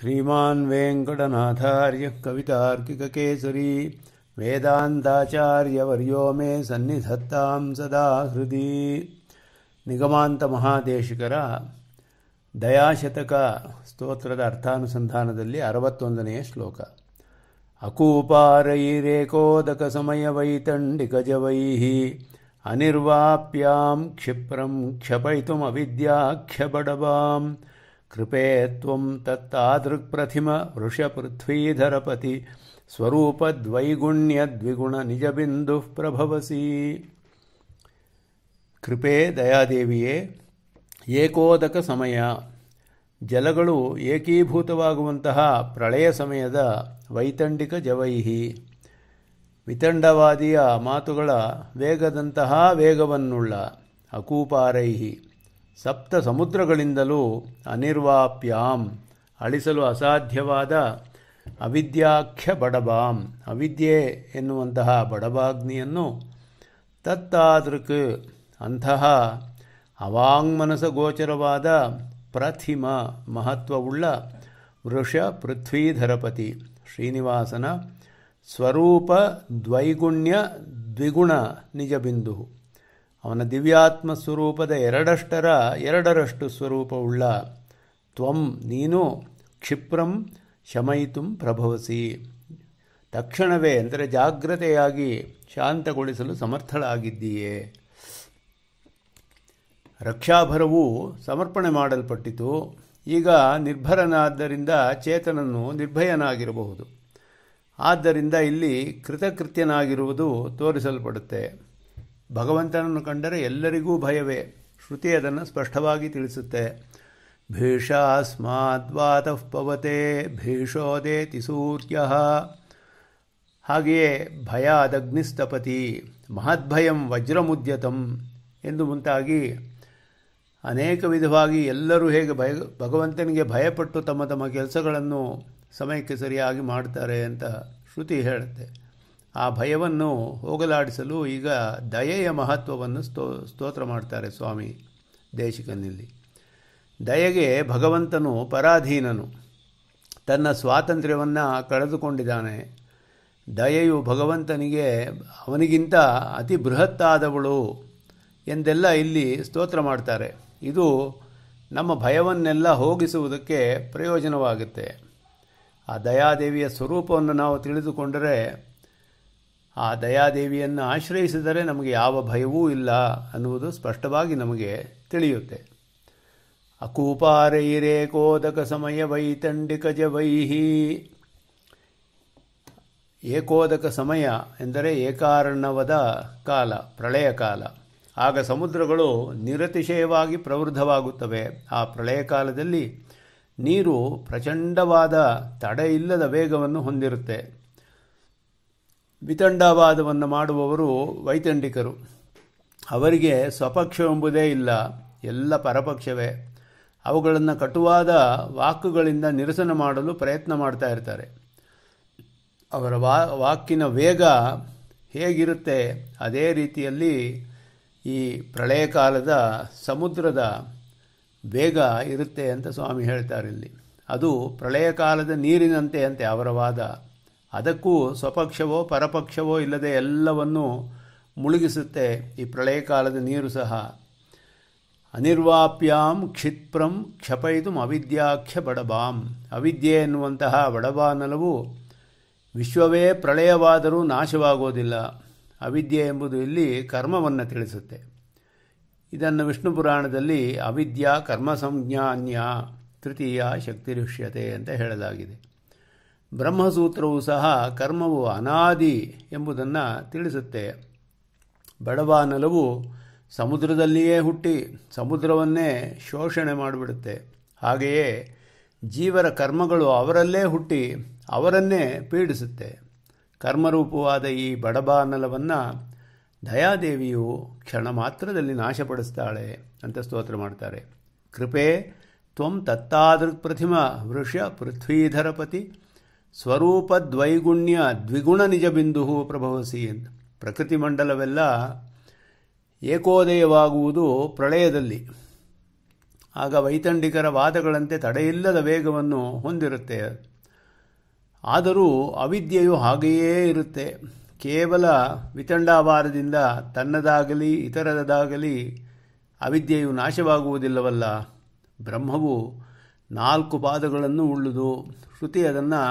ಶ್ರೀಮನ್ वेङ्कटनाथार्यः कवितार्किककेसरी वेदान्ताचार्यवर्यो मे सन्निधत्तां सदा ನಿಗಮಾಂತ ಮಹಾದೇಶಿಕರ ದಯಾಶತಕ ಸ್ತೋತ್ರದ ಅರ್ಥಾನುಸಂಧಾನದಲ್ಲಿ ಅರವತ್ತೊಂದನೆಯ ಶ್ಲೋಕ ಅಕೂಪಾರೈರೇಕೋದಕ ಸಮಯವೈತಂಡಿಕಜವೈಃ ಅನಿರ್ವಾಪ್ಯಾಂ ಕ್ಷಿಪ್ರಂ ಕ್ಷಪಯಿತುಮವಿದ್ಯಾಖ್ಯಬಡವಾಂ ಕೃಪೇ ಸ್ವರೂಪ ದ್ವೈಗುಣ್ಯ ದ್ವಿಗುಣ ನಿಜ ಬಿಂದು ಪ್ರಭವಸೀ ಕೃಪೆ ದಯಾದೇವಿಯೇ ಏಕೋದಕ ಸಮಯ ಜಲಗಳು ಏಕೀಭೂತವಾಗುವಂತಹ ಪ್ರಳಯ ಸಮಯದ ವೈತಂಡಿಕ ಜವೈಹಿ ವಿತಂಡವಾದಿಯ ಮಾತುಗಳ ವೇಗದಂತಹ ವೇಗವನ್ನುಳ್ಳ ಅಕೂಪಾರೈಹಿ ಸಪ್ತ ಸಮುದ್ರಗಳಿಂದಲೂ ಅನಿರ್ವಾಪ್ಯಾಂ ಅಳಿಸಲು ಅಸಾಧ್ಯವಾದ ಅವಿದ್ಯಾಖ್ಯ ಬಡಬಾಂ ಅವಿದ್ಯೆ ಎನ್ನುವಂತಹ ಬಡಬಾಗ್ನಿಯನ್ನು ತತ್ತಾದೃಕ್ ಅಂತಹ ಅವಾಂಗ್ಮನಸಗೋಚರವಾದ ಪ್ರಥಿಮ ಮಹತ್ವವುಳ್ಳ ವೃಷ ಪೃಥ್ವೀಧರಪತಿ ಶ್ರೀನಿವಾಸನ ಸ್ವರೂಪ ದ್ವೈಗುಣ್ಯ ದ್ವಿಗುಣ ನಿಜಬಿಂದು ಅವನ ದಿವ್ಯಾತ್ಮ ಸ್ವರೂಪದ ಎರಡಷ್ಟರ ಎರಡರಷ್ಟು ಸ್ವರೂಪವುಳ್ಳ ತ್ವಂ ನೀನು ಕ್ಷಿಪ್ರಂ ಶಮಯಿತು ಪ್ರಭವಿಸಿ ತಕ್ಷಣವೇ ಅಂದರೆ ಜಾಗ್ರತೆಯಾಗಿ ಶಾಂತಗೊಳಿಸಲು ಸಮರ್ಥಳಾಗಿದ್ದೀಯೇ ರಕ್ಷಾಭರವು ಸಮರ್ಪಣೆ ಮಾಡಲ್ಪಟ್ಟಿತು ಈಗ ನಿರ್ಭರನಾದ್ದರಿಂದ ಚೇತನನ್ನು ನಿರ್ಭಯನಾಗಿರಬಹುದು ಆದ್ದರಿಂದ ಇಲ್ಲಿ ಕೃತಕೃತ್ಯನಾಗಿರುವುದು ತೋರಿಸಲ್ಪಡುತ್ತೆ ಭಗವಂತನನ್ನು ಕಂಡರೆ ಎಲ್ಲರಿಗೂ ಭಯವೇ ಶ್ರುತಿ ಅದನ್ನು ಸ್ಪಷ್ಟವಾಗಿ ತಿಳಿಸುತ್ತೆ ಭೀಷಾಸ್ಮಾದ್ವಾತಃ ಪವತೆ ಭೀಷೋದೇ ತಿಸೂರ್ಯ ಹಾಗೆಯೇ ಭಯ ಅದಗ್ನಿಸ್ತಪತಿ ಮಹದ್ಭಯಂ ವಜ್ರಮುದ್ಯತಂ ಎಂದು ಮುಂತಾಗಿ ಅನೇಕ ವಿಧವಾಗಿ ಎಲ್ಲರೂ ಹೇಗೆ ಭಯ ಭಗವಂತನಿಗೆ ಭಯಪಟ್ಟು ತಮ್ಮ ತಮ್ಮ ಕೆಲಸಗಳನ್ನು ಸಮಯಕ್ಕೆ ಸರಿಯಾಗಿ ಮಾಡ್ತಾರೆ ಅಂತ ಶ್ರುತಿ ಹೇಳುತ್ತೆ ಆ ಭಯವನ್ನು ಹೋಗಲಾಡಿಸಲು ಈಗ ದಯೆಯ ಮಹತ್ವವನ್ನು ಸ್ತೋ ಸ್ತೋತ್ರ ಮಾಡ್ತಾರೆ ಸ್ವಾಮಿ ದೇಶಿಕನಲ್ಲಿ ದಯೆಗೆ ಭಗವಂತನು ಪರಾಧೀನನು ತನ್ನ ಸ್ವಾತಂತ್ರ್ಯವನ್ನು ಕಳೆದುಕೊಂಡಿದ್ದಾನೆ ದಯೆಯು ಭಗವಂತನಿಗೆ ಅವನಿಗಿಂತ ಅತಿ ಬೃಹತ್ತಾದವಳು ಎಂದೆಲ್ಲ ಇಲ್ಲಿ ಸ್ತೋತ್ರ ಮಾಡ್ತಾರೆ ಇದು ನಮ್ಮ ಭಯವನ್ನೆಲ್ಲ ಹೋಗಿಸುವುದಕ್ಕೆ ಪ್ರಯೋಜನವಾಗುತ್ತೆ ಆ ದಯಾದೇವಿಯ ಸ್ವರೂಪವನ್ನು ನಾವು ತಿಳಿದುಕೊಂಡರೆ ಆ ದಯಾದೇವಿಯನ್ನು ಆಶ್ರಯಿಸಿದರೆ ನಮಗೆ ಯಾವ ಭಯವೂ ಇಲ್ಲ ಅನ್ನುವುದು ಸ್ಪಷ್ಟವಾಗಿ ನಮಗೆ ತಿಳಿಯುತ್ತೆ ಅಕೂಪಾರೈರೇ ಕೋದಕ ಸಮಯ ವೈತಂಡಿಕಜ ವೈಹಿ ಏಕೋದಕ ಸಮಯ ಎಂದರೆ ಏಕಾರ್ಣವದ ಕಾಲ ಪ್ರಳಯ ಕಾಲ ಆಗ ಸಮುದ್ರಗಳು ನಿರತಿಶಯವಾಗಿ ಪ್ರವೃದ್ಧವಾಗುತ್ತವೆ ಆ ಪ್ರಳಯ ಕಾಲದಲ್ಲಿ ನೀರು ಪ್ರಚಂಡವಾದ ತಡೆಯಿಲ್ಲದ ವೇಗವನ್ನು ಹೊಂದಿರುತ್ತೆ ವಿತಂಡಾವಾದವನ್ನು ಮಾಡುವವರು ವೈತಂಡಿಕರು ಅವರಿಗೆ ಎಂಬುದೇ ಇಲ್ಲ ಎಲ್ಲ ಪರಪಕ್ಷವೇ ಅವುಗಳನ್ನು ಕಟುವಾದ ವಾಕುಗಳಿಂದ ನಿರಸನ ಮಾಡಲು ಪ್ರಯತ್ನ ಮಾಡ್ತಾ ಇರ್ತಾರೆ ಅವರ ವಾ ವಾಕಿನ ವೇಗ ಹೇಗಿರುತ್ತೆ ಅದೇ ರೀತಿಯಲ್ಲಿ ಈ ಪ್ರಳಯ ಕಾಲದ ಸಮುದ್ರದ ವೇಗ ಇರುತ್ತೆ ಅಂತ ಸ್ವಾಮಿ ಹೇಳ್ತಾರೆ ಇಲ್ಲಿ ಅದು ಪ್ರಳಯ ಕಾಲದ ನೀರಿನಂತೆ ಅಂತೆ ಅವರ ವಾದ ಅದಕ್ಕೂ ಸ್ವಪಕ್ಷವೋ ಪರಪಕ್ಷವೋ ಇಲ್ಲದೆ ಎಲ್ಲವನ್ನೂ ಮುಳುಗಿಸುತ್ತೆ ಈ ಪ್ರಳಯ ಕಾಲದ ನೀರು ಸಹ ಅನಿರ್ವಾಪ್ಯಾಂ ಕ್ಷಿಪ್ರಂ ಕ್ಷಪಯಿತು ಅವಿದ್ಯಾಖ್ಯ ಬಡಬಾಂ ಅವಿದ್ಯೆ ಎನ್ನುವಂತಹ ನಲವು ವಿಶ್ವವೇ ಪ್ರಳಯವಾದರೂ ನಾಶವಾಗೋದಿಲ್ಲ ಅವಿದ್ಯೆ ಎಂಬುದು ಇಲ್ಲಿ ಕರ್ಮವನ್ನು ತಿಳಿಸುತ್ತೆ ಇದನ್ನು ವಿಷ್ಣು ಪುರಾಣದಲ್ಲಿ ಅವಿದ್ಯಾ ಕರ್ಮ ಸಂಜ್ಞಾನ್ಯ ತೃತೀಯ ಶಕ್ತಿರುಷ್ಯತೆ ಅಂತ ಹೇಳಲಾಗಿದೆ ಬ್ರಹ್ಮಸೂತ್ರವು ಸಹ ಕರ್ಮವು ಅನಾದಿ ಎಂಬುದನ್ನು ತಿಳಿಸುತ್ತೆ ಬೆಳವಾನಲವು ಸಮುದ್ರದಲ್ಲಿಯೇ ಹುಟ್ಟಿ ಸಮುದ್ರವನ್ನೇ ಶೋಷಣೆ ಮಾಡಿಬಿಡುತ್ತೆ ಹಾಗೆಯೇ ಜೀವರ ಕರ್ಮಗಳು ಅವರಲ್ಲೇ ಹುಟ್ಟಿ ಅವರನ್ನೇ ಪೀಡಿಸುತ್ತೆ ಕರ್ಮರೂಪವಾದ ಈ ಬಡಬಾನಲವನ್ನು ದಯಾದೇವಿಯು ಕ್ಷಣ ಮಾತ್ರದಲ್ಲಿ ನಾಶಪಡಿಸ್ತಾಳೆ ಅಂತ ಸ್ತೋತ್ರ ಮಾಡ್ತಾರೆ ಕೃಪೆ ತ್ವಂ ತತ್ತಾದೃತ್ ಪ್ರತಿಮ ವೃಷ ಪೃಥ್ವೀಧರಪತಿ ಸ್ವರೂಪ ದ್ವೈಗುಣ್ಯ ದ್ವಿಗುಣ ನಿಜಬಿಂದು ಪ್ರಭವಸಿ ಅಂತ ಪ್ರಕೃತಿ ಮಂಡಲವೆಲ್ಲ ಏಕೋದಯವಾಗುವುದು ಪ್ರಳಯದಲ್ಲಿ ಆಗ ವೈತಂಡಿಕರ ವಾದಗಳಂತೆ ತಡೆಯಿಲ್ಲದ ವೇಗವನ್ನು ಹೊಂದಿರುತ್ತೆ ಆದರೂ ಅವಿದ್ಯೆಯು ಹಾಗೆಯೇ ಇರುತ್ತೆ ಕೇವಲ ವಿತಂಡಾವಾರದಿಂದ ತನ್ನದಾಗಲಿ ಇತರದಾಗಲಿ ಅವಿದ್ಯೆಯು ನಾಶವಾಗುವುದಿಲ್ಲವಲ್ಲ ಬ್ರಹ್ಮವು ನಾಲ್ಕು ಪಾದಗಳನ್ನು ಉಳ್ಳುದು ಶ್ರುತಿ ಅದನ್ನು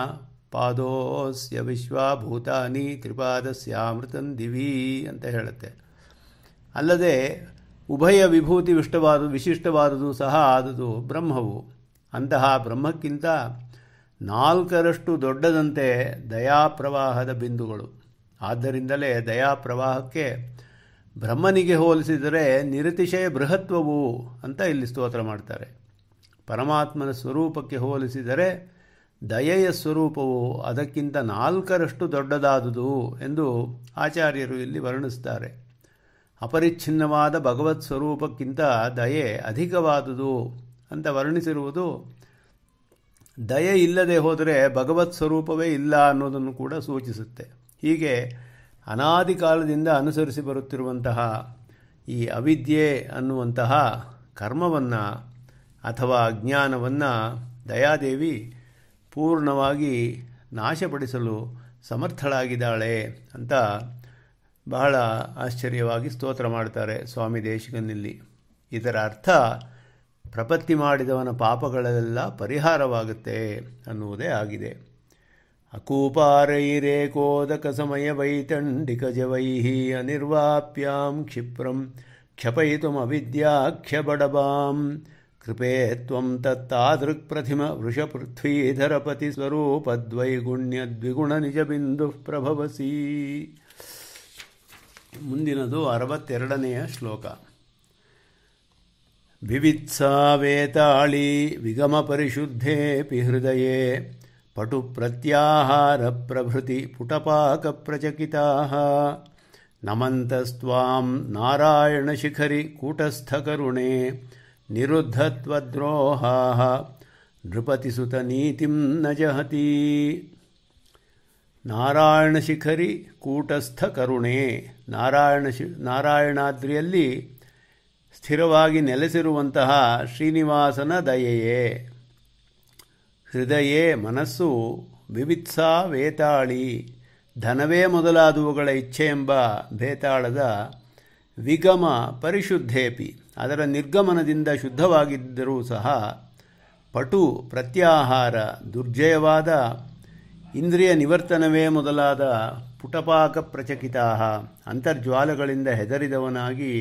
ಪಾದೋಸ್ಯ ವಿಶ್ವಭೂತಾನಿ ಸ್ಯಾಮೃತ ದಿವಿ ಅಂತ ಹೇಳುತ್ತೆ ಅಲ್ಲದೆ ಉಭಯ ವಿಭೂತಿ ವಿಷ್ಟವಾದು ವಿಶಿಷ್ಟವಾದುದು ಸಹ ಆದುದು ಬ್ರಹ್ಮವು ಅಂತಹ ಬ್ರಹ್ಮಕ್ಕಿಂತ ನಾಲ್ಕರಷ್ಟು ದೊಡ್ಡದಂತೆ ದಯಾಪ್ರವಾಹದ ಬಿಂದುಗಳು ಆದ್ದರಿಂದಲೇ ದಯಾಪ್ರವಾಹಕ್ಕೆ ಬ್ರಹ್ಮನಿಗೆ ಹೋಲಿಸಿದರೆ ನಿರತಿಶಯ ಬೃಹತ್ವವು ಅಂತ ಇಲ್ಲಿ ಸ್ತೋತ್ರ ಮಾಡ್ತಾರೆ ಪರಮಾತ್ಮನ ಸ್ವರೂಪಕ್ಕೆ ಹೋಲಿಸಿದರೆ ದಯೆಯ ಸ್ವರೂಪವು ಅದಕ್ಕಿಂತ ನಾಲ್ಕರಷ್ಟು ದೊಡ್ಡದಾದುದು ಎಂದು ಆಚಾರ್ಯರು ಇಲ್ಲಿ ವರ್ಣಿಸುತ್ತಾರೆ ಅಪರಿಚ್ಛಿನ್ನವಾದ ಭಗವತ್ ಸ್ವರೂಪಕ್ಕಿಂತ ದಯೆ ಅಧಿಕವಾದುದು ಅಂತ ವರ್ಣಿಸಿರುವುದು ದಯೆ ಇಲ್ಲದೆ ಹೋದರೆ ಭಗವತ್ ಸ್ವರೂಪವೇ ಇಲ್ಲ ಅನ್ನೋದನ್ನು ಕೂಡ ಸೂಚಿಸುತ್ತೆ ಹೀಗೆ ಅನಾದಿ ಕಾಲದಿಂದ ಅನುಸರಿಸಿ ಬರುತ್ತಿರುವಂತಹ ಈ ಅವಿದ್ಯೆ ಅನ್ನುವಂತಹ ಕರ್ಮವನ್ನು ಅಥವಾ ಅಜ್ಞಾನವನ್ನು ದಯಾದೇವಿ ಪೂರ್ಣವಾಗಿ ನಾಶಪಡಿಸಲು ಸಮರ್ಥಳಾಗಿದ್ದಾಳೆ ಅಂತ ಬಹಳ ಆಶ್ಚರ್ಯವಾಗಿ ಸ್ತೋತ್ರ ಮಾಡ್ತಾರೆ ಸ್ವಾಮಿ ದೇಶಿಕನಲ್ಲಿ ಇದರ ಅರ್ಥ ಪ್ರಪತ್ತಿ ಮಾಡಿದವನ ಪಾಪಗಳೆಲ್ಲ ಪರಿಹಾರವಾಗುತ್ತೆ ಅನ್ನುವುದೇ ಆಗಿದೆ ಅಕೂಪಾರೈರೇ ಕೋದಕ ಸಮಯ ವೈತಂಡಿಕ ಜವೈಹಿ ಅನಿರ್ವಾಪ್ಯಾಂ ಕ್ಷಿಪ್ರಂ ಬಡಬಾಂ ಕೃಪೇ कृपे त्वं ತತ್ತಾದೃಕ್ಪ್ರಥಿಮವೃಷಪೃಥ್ವೀಧರಪತಿಸ್ವರೂಪದ್ವೈಗುಣ್ಯದ್ವಿಗುಣನಿಜಬಿಂದು ಪ್ರಭವಸಿ ಮುಂದಿನದು ಅರವತ್ತೆರಡನೆಯ ಶ್ಲೋಕ ವಿವಿತ್ಸಾ ವೇತಾಳಿ ವಿಗಮಪರಿಶುದ್ಧೇ ಪಿ ಹೃದಯೇ ಪಟು ಪ್ರತ್ಯಾಹಾರ ಪ್ರಭೃತಿ ಪುಟಪಾಕ ಪ್ರಚಕಿತಾ ನಮಂತಸ್ತ್ವಾಂ ನಾರಾಯಣಶಿಖರಿ ಕೂಟಸ್ಥಕರುಣೆ ನೀತಿಂ ನೀತಿಂ ಜಹತಿ ನಾರಾಯಣ ನಾರಾಯಣಶಿಖರಿ ಕೂಟಸ್ಥ ಕರುಣೆ ನಾರಾಯಣ ಶಿ ನಾರಾಯಣಾದ್ರಿಯಲ್ಲಿ ಸ್ಥಿರವಾಗಿ ನೆಲೆಸಿರುವಂತಹ ಶ್ರೀನಿವಾಸನ ದಯೆಯೇ ಹೃದಯೇ ಮನಸ್ಸು ವಿವಿತ್ಸಾ ವೇತಾಳಿ ಧನವೇ ಮೊದಲಾದವುಗಳ ಇಚ್ಛೆ ಎಂಬ ಭೇತಾಳದ ವಿಗಮ ಪರಿಶುದ್ಧೇಪಿ ಅದರ ನಿರ್ಗಮನದಿಂದ ಶುದ್ಧವಾಗಿದ್ದರೂ ಸಹ ಪಟು ಪ್ರತ್ಯಾಹಾರ ದುರ್ಜಯವಾದ ಇಂದ್ರಿಯ ನಿವರ್ತನವೇ ಮೊದಲಾದ ಪುಟಪಾಕ ಪ್ರಚಕಿತ ಅಂತರ್ಜ್ವಾಲಗಳಿಂದ ಹೆದರಿದವನಾಗಿ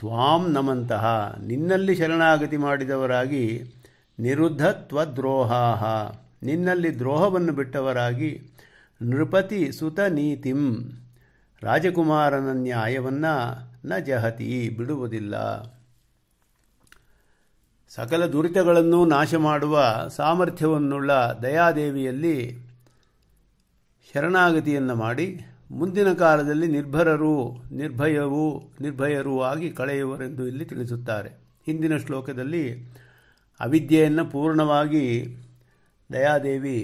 ತ್ವಾಂ ನಮಂತಹ ನಿನ್ನಲ್ಲಿ ಶರಣಾಗತಿ ಮಾಡಿದವರಾಗಿ ನಿರುದ್ಧತ್ವದ್ರೋಹಾ ನಿನ್ನಲ್ಲಿ ದ್ರೋಹವನ್ನು ಬಿಟ್ಟವರಾಗಿ ನೃಪತಿ ಸುತ ನೀತಿಂ ರಾಜಕುಮಾರನ ನ್ಯಾಯವನ್ನು ನ ಜಹತಿ ಬಿಡುವುದಿಲ್ಲ ಸಕಲ ದುರಿತಗಳನ್ನು ನಾಶ ಮಾಡುವ ಸಾಮರ್ಥ್ಯವನ್ನುಳ್ಳ ದಯಾದೇವಿಯಲ್ಲಿ ಶರಣಾಗತಿಯನ್ನು ಮಾಡಿ ಮುಂದಿನ ಕಾಲದಲ್ಲಿ ನಿರ್ಭರರು ನಿರ್ಭಯವೂ ನಿರ್ಭಯರೂ ಆಗಿ ಕಳೆಯುವರೆಂದು ಇಲ್ಲಿ ತಿಳಿಸುತ್ತಾರೆ ಹಿಂದಿನ ಶ್ಲೋಕದಲ್ಲಿ ಅವಿದ್ಯೆಯನ್ನು ಪೂರ್ಣವಾಗಿ ದಯಾದೇವಿ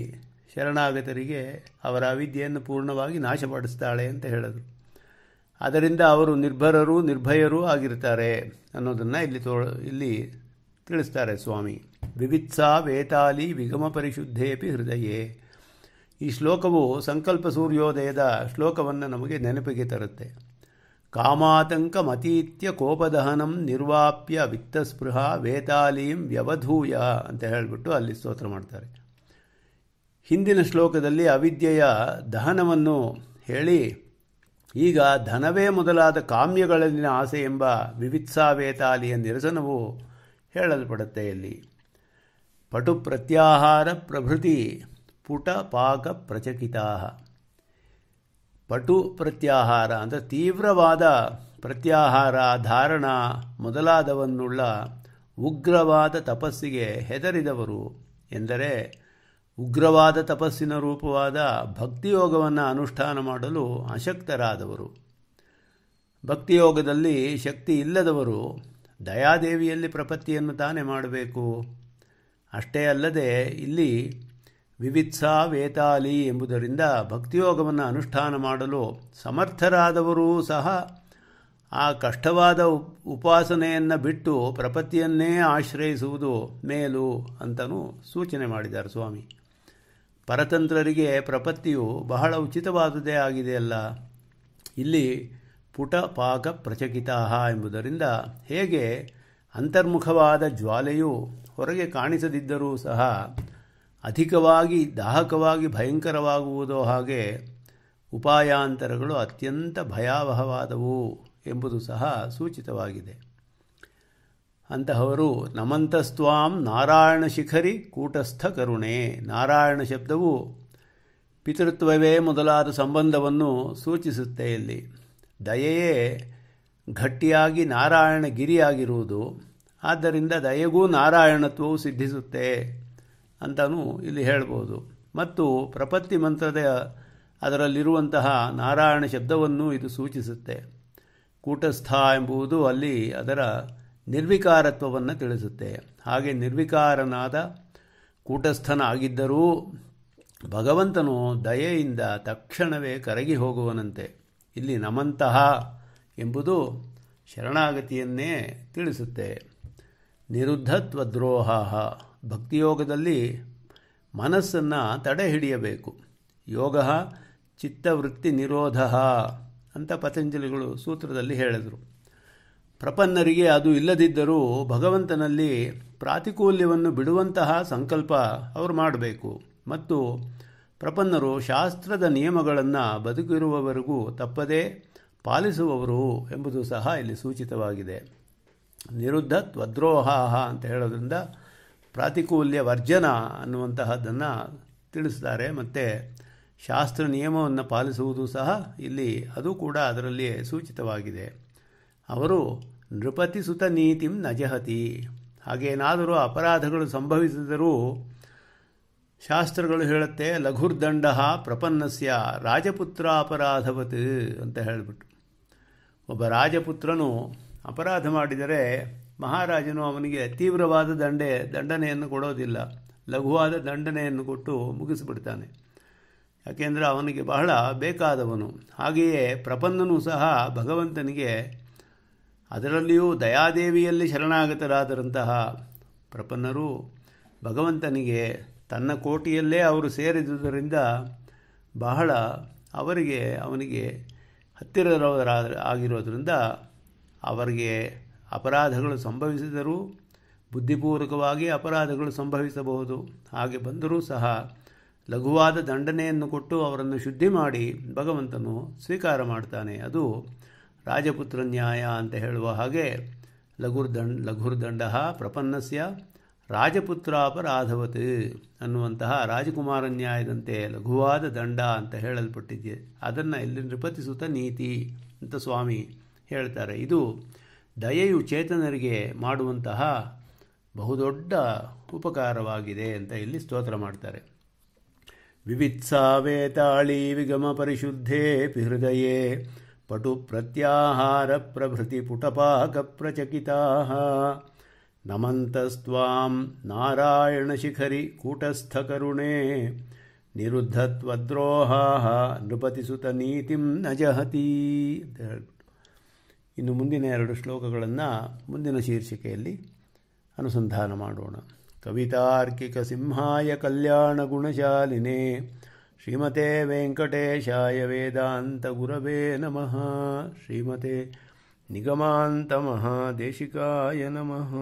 ಶರಣಾಗತರಿಗೆ ಅವರ ಅವಿದ್ಯೆಯನ್ನು ಪೂರ್ಣವಾಗಿ ನಾಶಪಡಿಸ್ತಾಳೆ ಅಂತ ಹೇಳಿದರು ಅದರಿಂದ ಅವರು ನಿರ್ಭರರು ನಿರ್ಭಯರೂ ಆಗಿರ್ತಾರೆ ಅನ್ನೋದನ್ನು ಇಲ್ಲಿ ತೋ ಇಲ್ಲಿ ತಿಳಿಸ್ತಾರೆ ಸ್ವಾಮಿ ವಿವಿತ್ಸಾ ವೇತಾಲಿ ವಿಗಮ ಪರಿಶುದ್ಧೇಪಿ ಹೃದಯೇ ಈ ಶ್ಲೋಕವು ಸಂಕಲ್ಪ ಸೂರ್ಯೋದಯದ ಶ್ಲೋಕವನ್ನು ನಮಗೆ ನೆನಪಿಗೆ ತರುತ್ತೆ ಕಾಮಾತಂಕ ಮತೀತ್ಯ ಕೋಪದಹನಂ ನಿರ್ವಾಪ್ಯ ಸ್ಪೃಹ ವೇತಾಲೀಂ ವ್ಯವಧೂಯ ಅಂತ ಹೇಳಿಬಿಟ್ಟು ಅಲ್ಲಿ ಸ್ತೋತ್ರ ಮಾಡ್ತಾರೆ ಹಿಂದಿನ ಶ್ಲೋಕದಲ್ಲಿ ಅವಿದ್ಯೆಯ ದಹನವನ್ನು ಹೇಳಿ ಈಗ ಧನವೇ ಮೊದಲಾದ ಕಾಮ್ಯಗಳಲ್ಲಿನ ಆಸೆ ಎಂಬ ವಿವಿತ್ಸಾವೇತಾಲಿಯ ನಿರಸನವು ಹೇಳಲ್ಪಡುತ್ತೆ ಇಲ್ಲಿ ಪಟು ಪ್ರತ್ಯಾಹಾರ ಪ್ರಭೃತಿ ಪುಟ ಪಾಕ ಪ್ರಚಕಿತಾ ಪಟು ಪ್ರತ್ಯಾಹಾರ ಅಂದರೆ ತೀವ್ರವಾದ ಪ್ರತ್ಯಾಹಾರ ಧಾರಣ ಮೊದಲಾದವನ್ನುಳ್ಳ ಉಗ್ರವಾದ ತಪಸ್ಸಿಗೆ ಹೆದರಿದವರು ಎಂದರೆ ಉಗ್ರವಾದ ತಪಸ್ಸಿನ ರೂಪವಾದ ಭಕ್ತಿಯೋಗವನ್ನು ಅನುಷ್ಠಾನ ಮಾಡಲು ಅಶಕ್ತರಾದವರು ಭಕ್ತಿಯೋಗದಲ್ಲಿ ಶಕ್ತಿ ಇಲ್ಲದವರು ದಯಾದೇವಿಯಲ್ಲಿ ಪ್ರಪತ್ತಿಯನ್ನು ತಾನೇ ಮಾಡಬೇಕು ಅಷ್ಟೇ ಅಲ್ಲದೆ ಇಲ್ಲಿ ವಿವಿತ್ಸಾ ವೇತಾಲಿ ಎಂಬುದರಿಂದ ಭಕ್ತಿಯೋಗವನ್ನು ಅನುಷ್ಠಾನ ಮಾಡಲು ಸಮರ್ಥರಾದವರೂ ಸಹ ಆ ಕಷ್ಟವಾದ ಉಪಾಸನೆಯನ್ನು ಬಿಟ್ಟು ಪ್ರಪತ್ತಿಯನ್ನೇ ಆಶ್ರಯಿಸುವುದು ಮೇಲು ಅಂತಲೂ ಸೂಚನೆ ಮಾಡಿದ್ದಾರೆ ಸ್ವಾಮಿ ಪರತಂತ್ರರಿಗೆ ಪ್ರಪತ್ತಿಯು ಬಹಳ ಉಚಿತವಾದುದೇ ಆಗಿದೆಯಲ್ಲ ಇಲ್ಲಿ ಪುಟ ಪಾಕ ಪ್ರಚಕಿತ ಎಂಬುದರಿಂದ ಹೇಗೆ ಅಂತರ್ಮುಖವಾದ ಜ್ವಾಲೆಯು ಹೊರಗೆ ಕಾಣಿಸದಿದ್ದರೂ ಸಹ ಅಧಿಕವಾಗಿ ದಾಹಕವಾಗಿ ಭಯಂಕರವಾಗುವುದೋ ಹಾಗೆ ಉಪಾಯಾಂತರಗಳು ಅತ್ಯಂತ ಭಯಾವಹವಾದವು ಎಂಬುದು ಸಹ ಸೂಚಿತವಾಗಿದೆ ಅಂತಹವರು ನಮಂತಸ್ತ್ವಾಂ ನಾರಾಯಣ ಶಿಖರಿ ಕೂಟಸ್ಥ ಕರುಣೆ ನಾರಾಯಣ ಶಬ್ದವು ಪಿತೃತ್ವವೇ ಮೊದಲಾದ ಸಂಬಂಧವನ್ನು ಸೂಚಿಸುತ್ತೆ ಇಲ್ಲಿ ದಯೆಯೇ ನಾರಾಯಣ ಗಿರಿಯಾಗಿರುವುದು ಆದ್ದರಿಂದ ದಯೆಗೂ ನಾರಾಯಣತ್ವವು ಸಿದ್ಧಿಸುತ್ತೆ ಅಂತಲೂ ಇಲ್ಲಿ ಹೇಳ್ಬೋದು ಮತ್ತು ಪ್ರಪತ್ತಿ ಮಂತ್ರದ ಅದರಲ್ಲಿರುವಂತಹ ನಾರಾಯಣ ಶಬ್ದವನ್ನು ಇದು ಸೂಚಿಸುತ್ತೆ ಕೂಟಸ್ಥ ಎಂಬುವುದು ಅಲ್ಲಿ ಅದರ ನಿರ್ವಿಕಾರತ್ವವನ್ನು ತಿಳಿಸುತ್ತೆ ಹಾಗೆ ನಿರ್ವಿಕಾರನಾದ ಕೂಟಸ್ಥನ ಆಗಿದ್ದರೂ ಭಗವಂತನು ದಯೆಯಿಂದ ತಕ್ಷಣವೇ ಕರಗಿ ಹೋಗುವನಂತೆ ಇಲ್ಲಿ ನಮಂತಹ ಎಂಬುದು ಶರಣಾಗತಿಯನ್ನೇ ತಿಳಿಸುತ್ತೆ ದ್ರೋಹ ಭಕ್ತಿಯೋಗದಲ್ಲಿ ಮನಸ್ಸನ್ನು ತಡೆ ಹಿಡಿಯಬೇಕು ಯೋಗ ಚಿತ್ತವೃತ್ತಿ ನಿರೋಧ ಅಂತ ಪತಂಜಲಿಗಳು ಸೂತ್ರದಲ್ಲಿ ಹೇಳಿದರು ಪ್ರಪನ್ನರಿಗೆ ಅದು ಇಲ್ಲದಿದ್ದರೂ ಭಗವಂತನಲ್ಲಿ ಪ್ರಾತಿಕೂಲ್ಯವನ್ನು ಬಿಡುವಂತಹ ಸಂಕಲ್ಪ ಅವರು ಮಾಡಬೇಕು ಮತ್ತು ಪ್ರಪನ್ನರು ಶಾಸ್ತ್ರದ ನಿಯಮಗಳನ್ನು ಬದುಕಿರುವವರೆಗೂ ತಪ್ಪದೇ ಪಾಲಿಸುವವರು ಎಂಬುದು ಸಹ ಇಲ್ಲಿ ಸೂಚಿತವಾಗಿದೆ ನಿರುದ್ಧ ತ್ವದ್ರೋಹ ಅಂತ ಹೇಳೋದ್ರಿಂದ ಪ್ರಾತಿಕೂಲ್ಯ ವರ್ಜನ ಅನ್ನುವಂತಹದ್ದನ್ನು ತಿಳಿಸ್ತಾರೆ ಮತ್ತು ಶಾಸ್ತ್ರ ನಿಯಮವನ್ನು ಪಾಲಿಸುವುದು ಸಹ ಇಲ್ಲಿ ಅದು ಕೂಡ ಅದರಲ್ಲಿ ಸೂಚಿತವಾಗಿದೆ ಅವರು ನೃಪತಿ ಸುತ ನೀತಿಂ ನಜಹತಿ ಹಾಗೇನಾದರೂ ಅಪರಾಧಗಳು ಸಂಭವಿಸಿದರೂ ಶಾಸ್ತ್ರಗಳು ಹೇಳುತ್ತೆ ಲಘುರ್ದಂಡ ಪ್ರಪನ್ನಸ್ಯ ರಾಜಪುತ್ರ ಅಪರಾಧವತ್ ಅಂತ ಹೇಳಿಬಿಟ್ಟು ಒಬ್ಬ ರಾಜಪುತ್ರನು ಅಪರಾಧ ಮಾಡಿದರೆ ಮಹಾರಾಜನು ಅವನಿಗೆ ತೀವ್ರವಾದ ದಂಡೆ ದಂಡನೆಯನ್ನು ಕೊಡೋದಿಲ್ಲ ಲಘುವಾದ ದಂಡನೆಯನ್ನು ಕೊಟ್ಟು ಮುಗಿಸಿಬಿಡ್ತಾನೆ ಯಾಕೆಂದರೆ ಅವನಿಗೆ ಬಹಳ ಬೇಕಾದವನು ಹಾಗೆಯೇ ಪ್ರಪನ್ನನೂ ಸಹ ಭಗವಂತನಿಗೆ ಅದರಲ್ಲಿಯೂ ದಯಾದೇವಿಯಲ್ಲಿ ಶರಣಾಗತರಾದರಂತಹ ಪ್ರಪನ್ನರು ಭಗವಂತನಿಗೆ ತನ್ನ ಕೋಟಿಯಲ್ಲೇ ಅವರು ಸೇರಿದುದರಿಂದ ಬಹಳ ಅವರಿಗೆ ಅವನಿಗೆ ಹತ್ತಿರ ಆಗಿರೋದರಿಂದ ಅವರಿಗೆ ಅಪರಾಧಗಳು ಸಂಭವಿಸಿದರೂ ಬುದ್ಧಿಪೂರ್ವಕವಾಗಿ ಅಪರಾಧಗಳು ಸಂಭವಿಸಬಹುದು ಹಾಗೆ ಬಂದರೂ ಸಹ ಲಘುವಾದ ದಂಡನೆಯನ್ನು ಕೊಟ್ಟು ಅವರನ್ನು ಶುದ್ಧಿ ಮಾಡಿ ಭಗವಂತನು ಸ್ವೀಕಾರ ಮಾಡ್ತಾನೆ ಅದು ರಾಜಪುತ್ರ ನ್ಯಾಯ ಅಂತ ಹೇಳುವ ಹಾಗೆ ಲಘುರ್ದಂಡ್ ಲಘುರ್ದಂಡ ಪ್ರಪನ್ನಸ್ಯ ರಾಜಪುತ್ರಾಪರಾಧವತ್ ಅನ್ನುವಂತಹ ರಾಜಕುಮಾರ ನ್ಯಾಯದಂತೆ ಲಘುವಾದ ದಂಡ ಅಂತ ಹೇಳಲ್ಪಟ್ಟಿದೆ ಅದನ್ನು ಇಲ್ಲಿ ನೃಪತಿಸುತ್ತ ನೀತಿ ಅಂತ ಸ್ವಾಮಿ ಹೇಳ್ತಾರೆ ಇದು ದಯೆಯು ಚೇತನರಿಗೆ ಮಾಡುವಂತಹ ಬಹುದೊಡ್ಡ ಉಪಕಾರವಾಗಿದೆ ಅಂತ ಇಲ್ಲಿ ಸ್ತೋತ್ರ ಮಾಡ್ತಾರೆ ವಿವಿತ್ಸಾವೇತಾಳಿ ವಿಗಮ ಪರಿಶುದ್ಧೇ ಪಿಹೃದಯೇ ಹೃದಯೇ ಪಟು ಪ್ರಭೃತಿ ನಾರಾಯಣ ಶಿಖರಿ नारायणशिखरि कूटस्थकरुणे ನಿರುದ್ಧತ್ವದ್ರೋಹಾಹ ನೀತಿಂ ನ ಜಹತಿ ಇನ್ನು ಮುಂದಿನ ಎರಡು ಶ್ಲೋಕಗಳನ್ನು ಮುಂದಿನ ಶೀರ್ಷಿಕೆಯಲ್ಲಿ ಅನುಸಂಧಾನ ಮಾಡೋಣ ಕವಿತಾರ್ಕಿಕ ಸಿಂಹಾಯ ಕಲ್ಯಾಣ ಗುಣಶಾಲಿನೇ श्रीमते वेङ्कटेशाय वेदान्तगुरवे नमः श्रीमते निगमान्तमहादेशिकाय नमः